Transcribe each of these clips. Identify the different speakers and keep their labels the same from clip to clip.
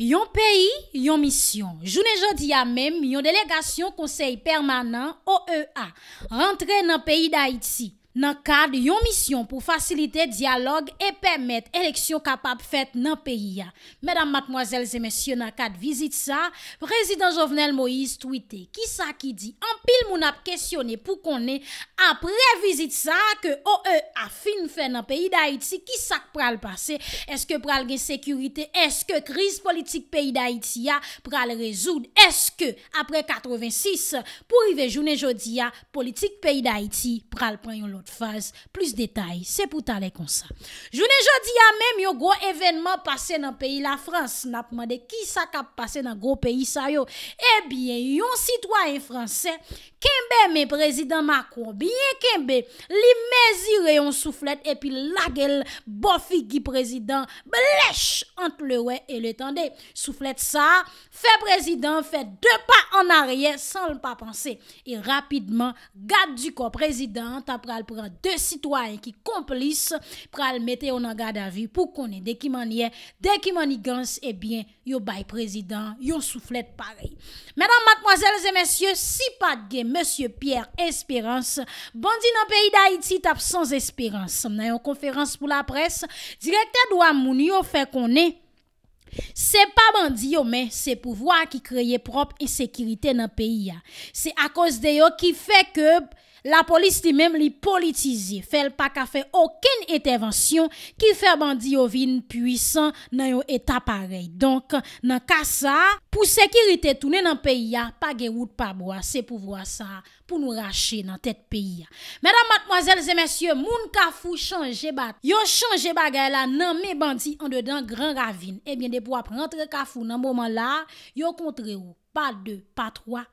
Speaker 1: Yon peyi, yon misyon, jounen jodi ya men, yon delegasyon konsey permanent, OEA, rentre nan peyi d'Haïti. nan kad yon misyon pou fasilite diyalog e pemet eleksyon kapap fet nan peyi ya. Mèdam matmoazèl zèmèsyon nan kad vizit sa, prezident Jovenel Moïse tweete, kisa ki di, an pil moun ap kesyonè pou konè ap revizit sa ke o e a fin fè nan peyi da iti, kisa k pral pase, eske pral gen sekurite, eske kriz politik peyi da iti ya, pral rezoud, eske apre 86 pou rive jounen jodi ya, politik peyi da iti pral pran yon lot Fase plus detay, se pou tale konsa Jounen jodi ya menm yo Gro evenman pase nan peyi la frans Napman de ki sa ka pase Nan gro peyi sa yo, e bien Yon sitwa e fransen Kenbe men prezident Macron Bien kenbe li mezire yon souflet Epi la gel bofi Gi prezident blech Ante le wey e le tende Souflet sa fe prezident Fe de pa an ariye san l pa pense E rapidman Gade du ko prezident Ta pral pral de sitwany ki komplis Pral mette yon an gade a vi Pou konen dekimanye Dekimanye gans e bien yon bay prezident Yon souflet pare Menan matmoazel zemensye si pat gem Monsie Pierre Espérance, bandi nan peyi da iti tap sans espérance. Mna yon konferans pou la pres, direkta dwa mouni yo fe konen. Se pa bandi yo men, se pou vwa ki kreye prop e sekirite nan peyi ya. Se akos de yo ki fe ke... La polis ti mem li politize, fel pa ka fe oken etervansyon ki fe bandi yo vin puisan nan yo eta parey. Donk nan ka sa, pou sekirite toune nan peyi ya, pa ge wout pa bo a se pou vwa sa, pou nou rache nan tet peyi ya. Mèdam matmoazèl zè mèsyè, moun kafou chanje bat, yo chanje bagay la nan me bandi an de dan gran ravin. Ebyen eh de pou ap rentre kafou nan mouman la, yo kontre yo, pa 2, pa 3,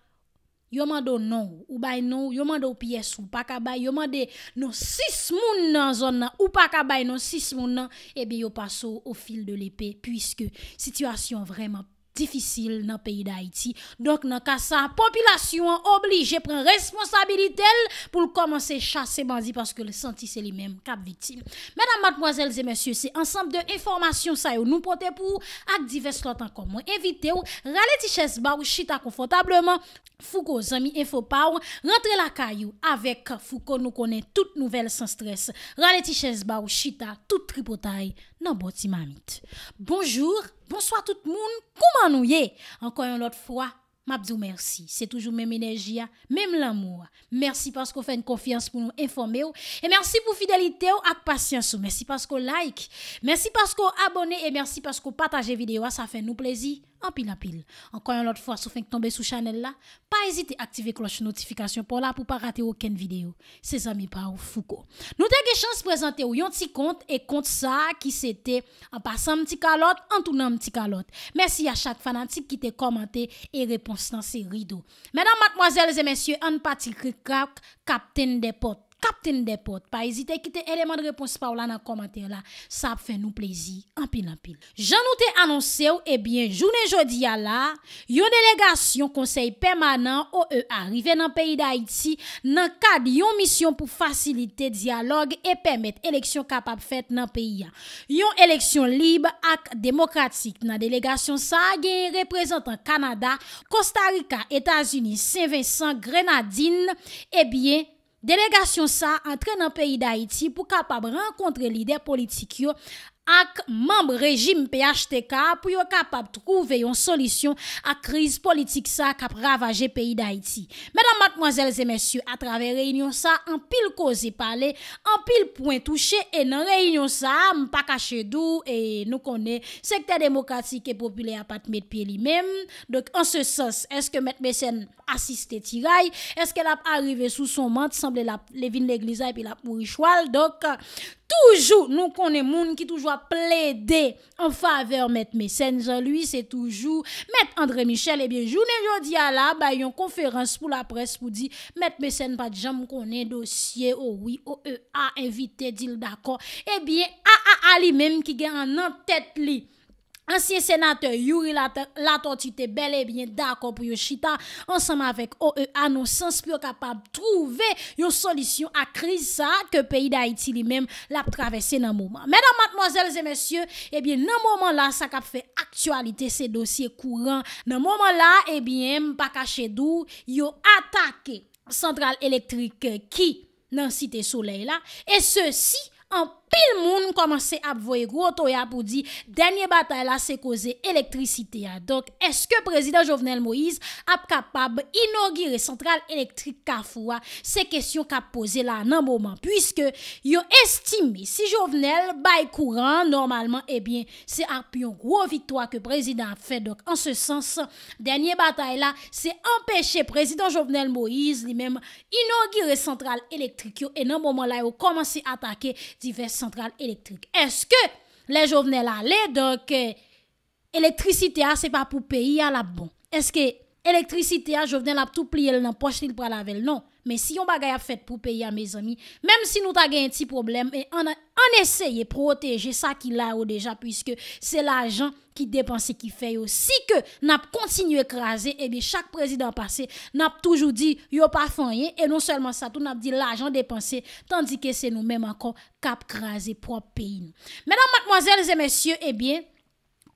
Speaker 1: Yonman do nou, ou bay nou, yonman do piyes ou pakabay, yonman de nou sis moun nan zon nan, ou pakabay nou sis moun nan, ebe eh yo paso ou fil de lepe, pwiske situasyon vreman pwede. Difi sil nan peyi da iti. Dok nan ka sa, popilasyon oblige pren responsabilitel pou l komanse chase bandi paske l senti se li men kap vitim. Medan madmoazelze, monsye, se ansampe de informasyon sa yo nou pote pou ak divers lotan koman evite ou. Rale ti ches ba ou chita konfotableman. Fouko zami e fopaw. Rentre la kayou. Awek fouko nou konen tout nouvel san stres. Rale ti ches ba ou chita tout tripotay nan boti mamit. Bonjour. Bonsoir tout le monde. Comment nous y Encore une autre fois, Mabdou, merci. C'est toujours même énergie, hein. même l'amour. Hein. Merci parce qu'on fait une confiance pour nous informer. Et merci pour fidélité et patience. Merci parce qu'on like. Merci parce qu'on abonne et merci parce qu'on partage vidéo. Ça fait nous plaisir. Anpil apil, ankwen yon lot fwa sou fwenk tombe sou chanel la, pa ezite aktive kloche notifikasyon pou la pou pa rate ou ken video. Se zami pa ou fuko. Nou te ge chans prezante ou yon ti kont e kont sa ki se te anpasan mti kalot, an tou nan mti kalot. Mersi a chak fanantik ki te komante e repons nan se ridou. Mèdam matmoazèl zè mèsyè an pati krikak kapten de pot. Kapten depot, pa ezite kite eleman de reponsi pa ou la nan komantè ou la, sa ap fè nou plezi, anpil anpil. Jan nou te anonse ou, ebyen, eh jounen jodi ya la, yon delegasyon konsey permanent ou e eh, arive nan peyi da Haiti, nan kad yon misyon pou fasilite diyalog e pemet eleksyon kapap fèt nan peyi ya. Yon eleksyon libe ak demokratik nan delegasyon sa, gen reprezentant Kanada, Costa Rica, Etasuni, Saint Vincent, Grenadine, ebyen, eh Délégation ça entraîne dans pays d'Haïti pour capable rencontrer leader politique ak membre rejim PHTK pou yo kapap trouve yon solisyon ak kriz politik sa kap ravaje peyi d'Haïti. Mèdam matmoazèl zè mèsyou, atrave reynyon sa, an pil ko zi pale, an pil poin touche, e nan reynyon sa, mpa kache dou, e nou kone, sekte demokratik e popile apat mèd pi li mèm, dok an se sos, eske mèd mèsen asiste tiraï, eske la ap arrive sou son mant, semble la levin le glizay pi la pouri chwal, dok... Toujou nou konen moun ki toujou a ple de en faveur M. Messen, jan lui se toujou M. André Michel. Ebyen, eh jounen yo diya la, bayon konferans pou la pres pou di M. Messen pa dijan moun konen dosye o oh wii o oh, e euh, a evite dil dakon. Ebyen, eh a a a li menm ki gen an nan tet li. Ansiye senate Yuri Latontite bel e bine d'akop yon chita ansanman vek OEA nou s'anspyo kapap trouve yon solisyon akri sa ke peyi da Haiti li menm la travesse nan mouman. Mèdan matmoazèles e mèsyè, e bie nan mouman la sa kap fe aktualite se dosye kouran. Nan mouman la, e bie, mpa kache dour, yon atake central elektrik ki nan site souley la. E se si, an pas, pil moun komanse ap voye gro to ya pou di denye batay la se koze elektrisite ya. Donk, eske prezident Jovenel Moïse ap kapab inogire sentral elektrik ka fwa se kesyon ka pose la nan mouman. Puiske, yo estime si Jovenel bay kouran, normalman, ebyen, eh se ap yon gro vitwa ke prezident ap fe. Donk, an se sens, denye batay la se empèche prezident Jovenel Moïse li menm inogire sentral elektrik yo. E nan mouman la yo komanse atake diverse sentral elektrik. Eske, le jo vnen la le, doke, elektrisite euh, a, ah, se pa pou peyi a ah, la bon. Eske, elektrisite ah, a, jo vnen la pou pli el nan poch li pralave, non. men si yon bagay ap fet pou peyi a mez ami, menm si nou ta gen ti problem, en eseye proteje sa ki la ou deja, pwiske se la ajan ki depanse ki feyo. Si ke nap kontinye krasen, ebyen eh chak prezident pase, nap toujou di yo pa fanyen, e non selman sa tou nap di la ajan depanse, tandike se nou menm ankon kap krasen pou ap peyin. Menan matmoazelze mesye, ebyen,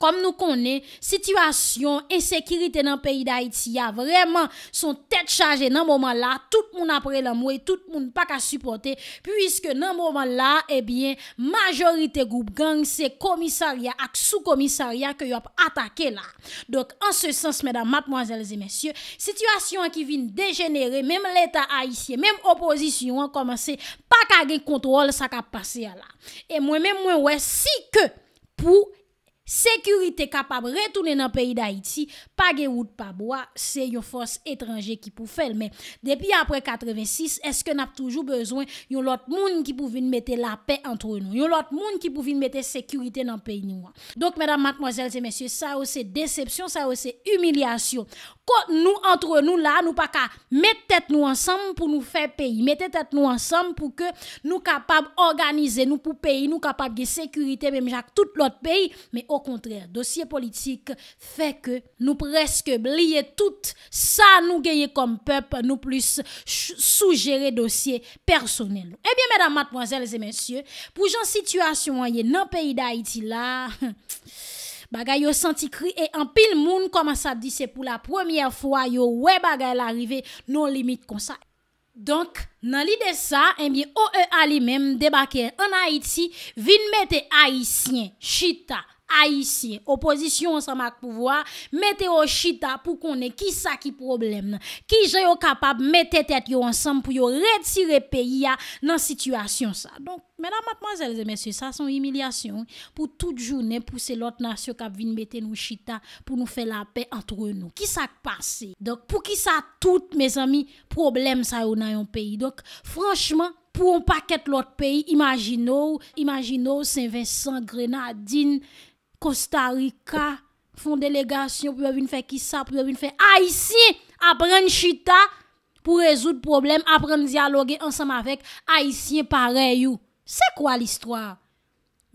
Speaker 1: kom nou konen, sitwasyon, esekirite nan peyi da Haiti, ya vreman, son tèt chaje nan mouman la, tout moun apre lan mou, tout moun pak a supporte, pwiske nan mouman la, ebyen, majorite goup gang, se komisaria ak sou komisaria, ke yop atake la. Dok, an se sens, mèdam, matmwazèl zè mèsyè, sitwasyon ki vin dejenere, mèm l'Etat Haitien, mèm oposisyon, an komanse, pak a gen kontrol, sa ka pase ya la. E mwen, mèm mwen wè, si ke, Sekyurite kapab retounen nan peyi da iti, pa ge wout pa bo a, se yon fos etranje ki pou fel. Men, depi apre 86, eske nap toujou bezwen yon lot moun ki pouvin mette la pey antre nou? Yon lot moun ki pouvin mette sekyurite nan peyi nou a? Donk, menam, matmoazel, se mesye, sa ou se decepsyon, sa ou se umilyasyon. Ko nou antre nou la, nou pa ka mette tet nou ansanm pou nou fe peyi, mette tet nou ansanm pou ke nou kapab organize nou pou peyi, nou kapab ge sekurite mèm jak tout lot peyi, mè o kontrè, dosye politik fe ke nou preske blie tout sa nou geye kom pep nou plus soujere dosye personel. Ebyen eh mèdam, mademoiselles et mèsyè, pou jan situasyon an ye nan peyi da Haiti la... Bagay yo senti kri e an pin moun koman sa di se pou la premye fwa yo we bagay l'arive non limit konsa. Donk nan li de sa, eh en biye o e ali menm debake an Haiti vinmete Aisyen, Chita. A yisi, opozisyon an sa mak pouvoa, mete yo chita pou konen, ki sa ki problem nan? Ki je yo kapap mete tet yo ansem pou yo redsire peyi ya nan situasyon sa? Donk, mena matmazel de mesye, sa son yimilyasyon, pou tout jounen, pou se lot nasyo kap vin meten yo chita, pou nou fe la pey antre nou. Ki sa k'pase? Donk, pou ki sa tout, mes ami, problem sa yo nan yon peyi? Donk, franchman, pou yon paket lot peyi, imagino, imagino, Saint Vincent, Grenadine, Kosta Rika fonde legasyon, pou wè vin fè kisa, pou wè vin fè Aisyen, apren chita pou rezout problem, apren diyaloge ansam avèk Aisyen pareyou. Se kwa l'histoire?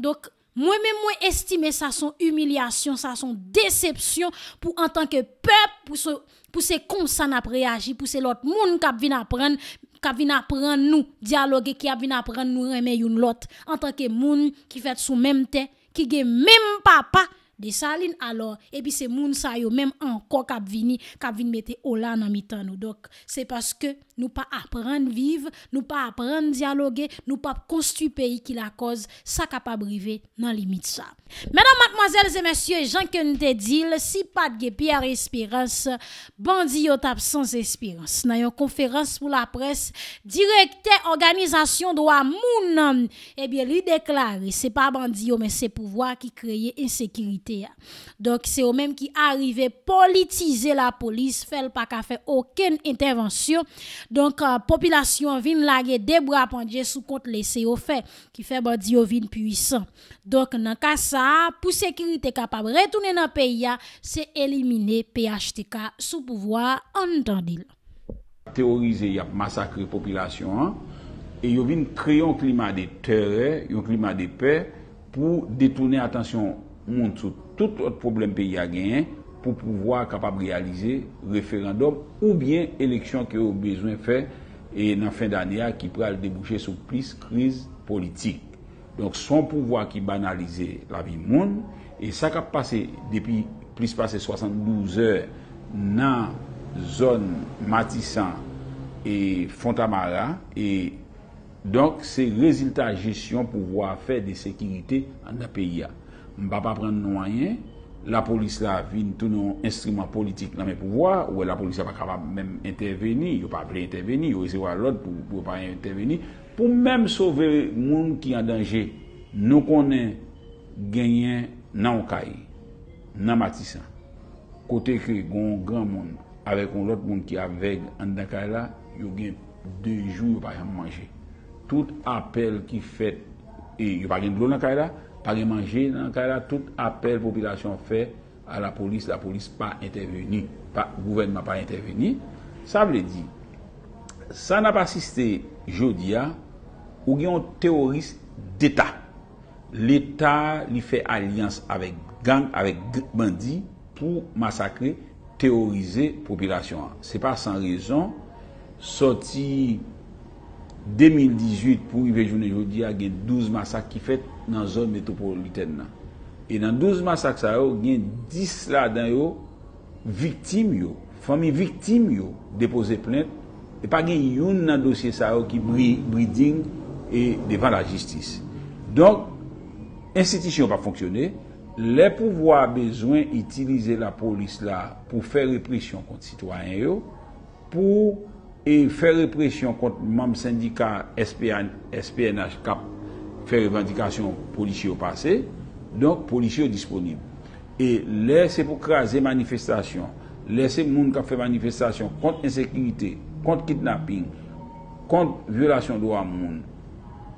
Speaker 1: Dok mwen mwen mwen estime sa son humilyasyon, sa son decepsyon, pou an tanke pep, pou se konsan apre agi, pou se lot moun kap vin apren, kap vin apren nou diyaloge, ki ap vin apren nou remeyoun lot, an tanke moun ki fèt sou memte, ki ge mem pa pa, de sa lin alor, e pi se moun sa yo menm anko kap vini, kap vini mette o lan nan mitan nou. Dok, se paske nou pa aprenn vive, nou pa aprenn diyaloge, nou pa konstu peyi ki la koz, sa kap aprive nan limit sa. Menan, mademoiselles et messieurs, jankan te dil, si pat ge piar espirans, bandiyo tap sans espirans. Nan yon konferans pou la pres, direkte organizasyon do a moun nan, e eh bi li deklare, se pa bandiyo, men se pou vwa ki kreye insekirit Donk se yo menm ki arrive politize la polis, fel pa ka fe oken intervensyon. Donk euh, popilasyon vin lage debra pandye sou kont lese yo fe, ki fe bodi yo vin puisan. Donk nan ka sa, pou sekiri te kapab retounen nan peya, se elimine PHTK sou pouvoi an dan dil.
Speaker 2: Teorize yap masakre popilasyon, e yo vin kreyon klima de terre, yo klima de pey, pou detounen atensyon. moun sou tout ot problem pe ya genyen pou pouvoi kapap realize referandom ou bien eleksyon ki ou bezwen fe e nan fin d'anye a ki pral debouche sou plis kriz politik. Donk son pouvoi ki banalize la vi moun, e sa kap pase depi plis pase 72 er nan zon Matisan e Fontamara e donk se rezultat jesyon pouvoi a fe de sekirite an la pe ya. Mpa pa pren nou a yen, la polis la vin tout nou instrument politik nan men pouvoi, ouwe la polis la pa kapab men interveni, yo pa ple interveni, yo esewa lot pou yo pa interveni, pou menm sove moun ki an danje, nou konen genyen nan wakay, nan matisan. Kote kre, gon gran moun, ave kon lot moun ki avek an dan kay la, yo gen de joun yo pa yon manje. Tout apel ki fet, e yo pa gen glou nan kay la, pa gen manje nan ka la, tout apel popilasyon fe a la polis, la polis pa interveni, pa, gouvenman pa interveni, sa vle di. Sa nan pa siste jodia, ou gen teoris d'eta. L'eta li fe alians avèk gang, avèk bandi pou masakre, teorize popilasyon an. Se pa san rezon, soti 2018 pou Ivejouni Jodia gen 12 masak ki fet nan zon metropoliten nan. E nan 12 masak sa yo gen 10 la dan yo viktim yo, fami viktim yo depose plente e pa gen yon nan dosye sa yo ki bri ding e devan la jistis. Donk, insetisyon pa fonksyone, le pouvo a bezwen itilize la polis la pou fe reprisyon konti sitwanyen yo pou E fè represyon kont mame syndika SPNH kap fè revendikasyon polisye ou pase, donk polisye ou disponib. E lè se pou krasè manifestasyon, lè se moun ka fè manifestasyon kont insekrimite, kont kidnapping, kont violasyon doa moun,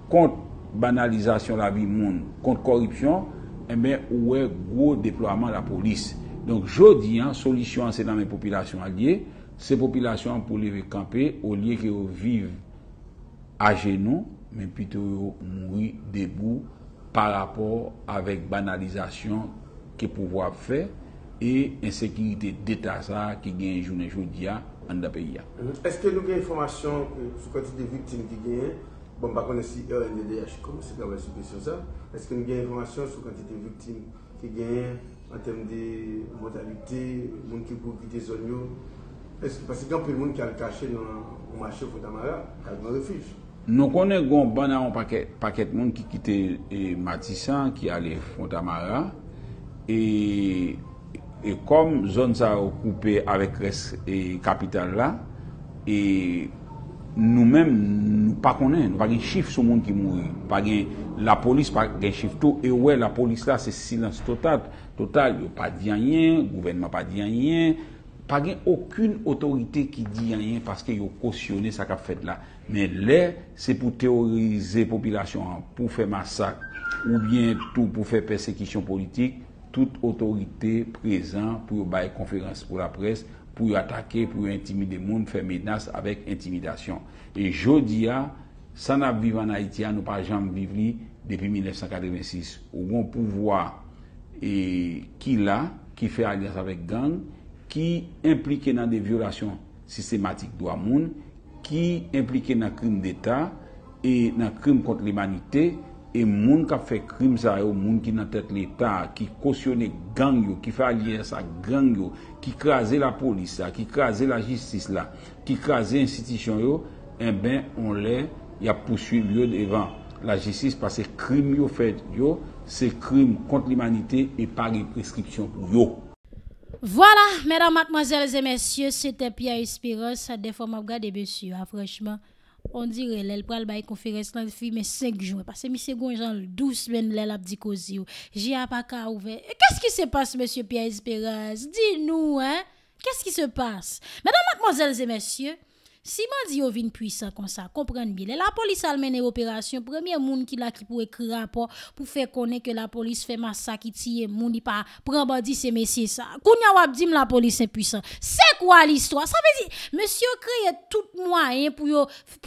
Speaker 2: kont banalizasyon la bi moun, kont koripsyon, e mè ouè gwo deplouaman la polis. Donk jodi, solisyon anse nan mè populasyon alye, Se popilasyon pou leve kampe, ou liye ki ou vive a genou, men pite ou moui debou pa rapor avèk banalizasyon ki pouvo ap fè e ensekirite deta sa ki gen jounen joun diya an da pe ya. Mhm. Bon, e eske nou gen informasyon sou konti de vitim ki gen, bon bakon esi e ou ene de yachikom, eske nou gen informasyon sou konti de vitim ki gen an tem de mortalite, moun ki pou bite zon yo, Eske pa se kan pou yon moun ki al kache yon mwache Fontamara, kalman de fiche? Nou konen goun ban nan an paket moun ki kite Matissa, ki ale Fontamara, e kom zon sa okoupe avèk res kapital la, e nou men pa konen, nou pa gen chif sou moun ki mou. La polis pa gen chif tou, e wè la polis la se silans total. Total, yo pa diyan yon, gouvenman pa diyan yon, pa gen akoun otorite ki di yanyen paske yo kosyonne sa kap fet la. Men le, se pou teorize populasyon an pou fe massak ou bien tou pou fe persekisyon politik, tout otorite prezant pou yo baye konferans pou la pres, pou yo atake, pou yo intimide moun, fe menas avek intimidasyon. E jodi a, san ap vivan ha iti an ou pa jam vivli depi 1986. Ou bon pouvoi e ki la, ki fe agres avek gang, Ki implike nan de violasyon Sistematik do a moun Ki implike nan krim deta E nan krim kont l'imanite E moun ka fe krim sa yo Moun ki nan tet l'eta Ki kosyone gang yo Ki krasen la polis Ki krasen la jistis la Ki krasen institisyon yo E ben on lè La jistis pa se krim yo fet yo Se krim kont l'imanite E pa represkripsyon yo
Speaker 1: Voilà, mesdames, mademoiselles et messieurs, c'était Pierre Espiroz, sa déforme abgade, messieurs. Franchement, on dirait lèl pral baye konferensi nan lèl filmé 5 jours. Passe mi seconde, jan lèl douze semaines lèl abdi kozi ou. J'y apaka ouve. Kèk kèk se passe, messieurs Pierre Espiroz? Di nou, hein? Kèk kèk se passe? Mesdames, mademoiselles et messieurs, Si mandi yo vin pwisan kon sa, komprende bile, la polis al mene w operasyon, premye moun ki la ki pou ekre rapor pou fe kone ke la polis fe masakiti e mouni pa pran bandi se mesye sa. Koun ya wap di m la polis se pwisan. Se kwa l'histoire? Sa vezi, monsi yo kreye tout mwa pou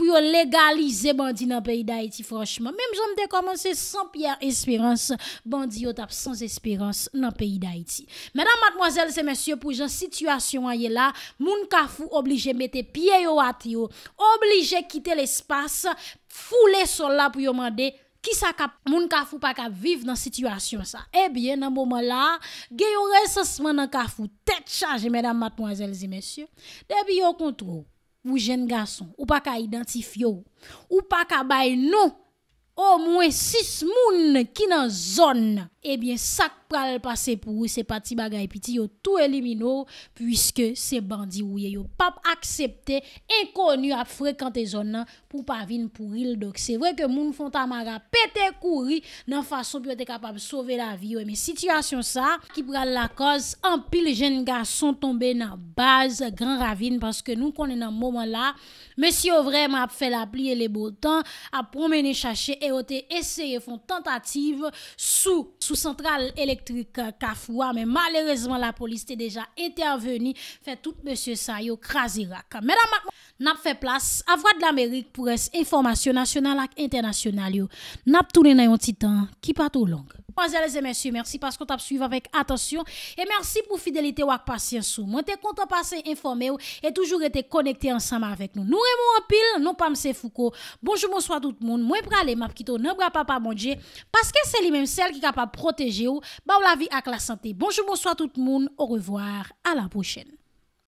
Speaker 1: yo legalize bandi nan peyi d'Aiti, franchman. Mem jom dekomanse san pier espirans, bandi yo tap san espirans nan peyi d'Aiti. Menan matmoazel se monsi yo pou jan situasyon a ye la, moun ka fou oblige mette piye yo w obligé quitter l'espace, foulé sur là pour demander qui ça mon cafou pas vivre dans situation ça eh bien dans moment là gen yon recensement dans cafou tête chargée mesdames mademoiselles et messieurs depuis au contrôle ou jeune garçon ou pas qu'à identifier ou pas qu'à bay non au moins six moun qui dans zone ebyen eh sak pral pase pou ou se pati bagay piti yo tou elimino pwiske se bandi ou ye yo pap aksepte, enkonu ap frekante zon nan pou pa vin pou il, dok se vre ke moun fonte amaga pete kouri nan fason pi wote kapab sove la vi, wè men situasyon sa, ki pral la koz anpil jen ga son tombe nan baz, gran ravine, paske nou konen nan mouman la, men si yo vrema ap fe la pli e le botan ap promene chache e wote eseye fon tentative sou sou sentral elektrik euh, Kafoua, men malerezman la polis te deja ente aveni, fe tout monsie sa yo krasi rak. Medan mak, nap fe plas, avwa de l'Amerik pou res informasyon nasyonal ak internasyonal yo. Nap tounen ayon titan, ki pat ou long. Mesdames et messieurs, merci parce qu'on t'a suivi avec attention et merci pour fidélité ou patience. Moi t'es content passer informé et toujours été connecté ensemble avec nous. Nous aimons en pile, non pas M. Foucault. Bonjour, bonsoir tout le monde. Moi pralé m'a quitter, non papa mon Dieu parce que c'est lui même celle qui est capable de protéger bah, ou la vie avec la santé. Bonjour, bonsoir tout le monde. Au revoir, à la prochaine.